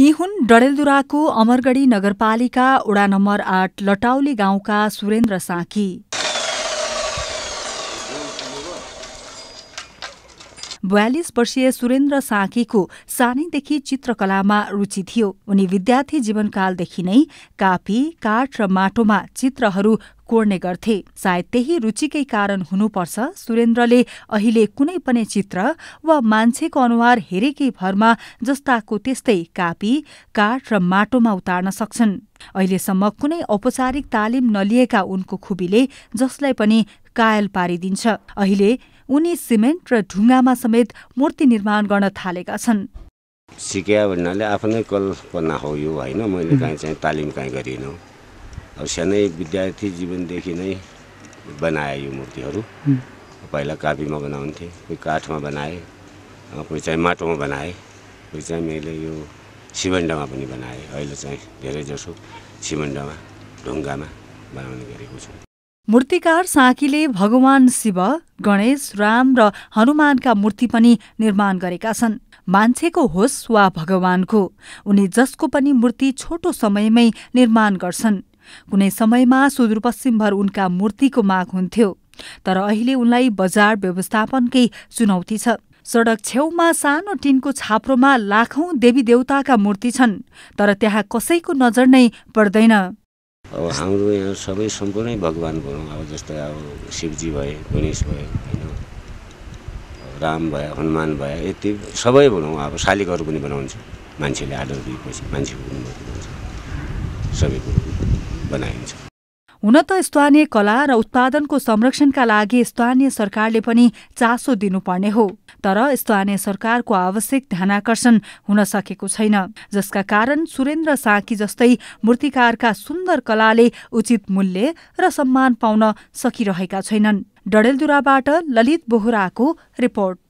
यी हुन् डडेलधुराको अमरगढी नगरपालिका वडा नम्बर आठ लटाउली गाउँका सुरेन्द्र साँकी बयालिस वर्षीय सुरेन्द्र साँकीको सानैदेखि चित्रकलामा रुचि थियो उनी विद्यार्थी जीवनकालदेखि नै कापी काठ र माटोमा चित्रहरू कोर्ने गर्थे सायद त्यही रुचिकै कारण हुनुपर्छ सुरेन्द्रले अहिले कुनै पनि चित्र वा मान्छेको अनुहार हेरेकै भरमा जस्ताको त्यस्तै कापी काठ र माटोमा उतार्न सक्छन् अहिलेसम्म कुनै औपचारिक तालिम नलिएका उनको खुबीले जसलाई पनि कायल पारिदिन्छ अहिले उनी सिमेन्ट र ढुङ्गामा समेत मूर्ति निर्माण गर्न थालेका छन् सिक्या भन्नाले आफ्नै कल्पना हो यो होइन मैले कहीँ चाहिँ तालिम कहीँ गरिनँ अब सानै विद्यार्थी जीवनदेखि नै बनाएँ यो मूर्तिहरू पहिला कापीमा बनाउँथे कोही काठमा बनाएँ कोही चाहिँ माटोमा बनाएँ कोही चाहिँ मैले यो सिमन्डमा पनि बनाएँ अहिले चाहिँ धेरैजसो सिमन्डमा ढुङ्गामा बनाउने गरेको छु मूर्तिकार साँकीले भगवान शिव गणेश राम र हनुमानका मूर्ति पनि निर्माण गरेका छन् मान्छेको होस् वा भगवानको उनी जसको पनि मूर्ति छोटो समयमै निर्माण गर्छन् कुनै समयमा सुदूरपश्चिमभर उनका मूर्तिको माग हुन्थ्यो तर अहिले उनलाई बजार व्यवस्थापनकै चुनौती छ सडक छेउमा सानो टिनको छाप्रोमा लाखौं देवी देवताका मूर्ति छन् तर त्यहाँ कसैको नजर नै पर्दैन अब हाम्रो यहाँ सबै सम्पूर्ण भगवान् भनौँ अब जस्तै अब शिवजी भए गणेश भए होइन राम भयो हनुमान भयो यति सबै भनौँ अब शालिगहरू पनि बनाउँछ मान्छेले आदर दिएपछि मान्छेको पनि सबै कुरो बनाइन्छ हुन त स्थानीय कला र उत्पादनको संरक्षणका लागि स्थानीय सरकारले पनि चासो दिनुपर्ने हो तर स्थानीय सरकारको आवश्यक ध्यानाकर्षण हुन सकेको छैन जसका कारण सुरेन्द्र साकी जस्तै मूर्तिकारका सुन्दर कलाले उचित मूल्य र सम्मान पाउन सकिरहेका छैनन् डडेलदुराबाट ललित बोहराको रिपोर्ट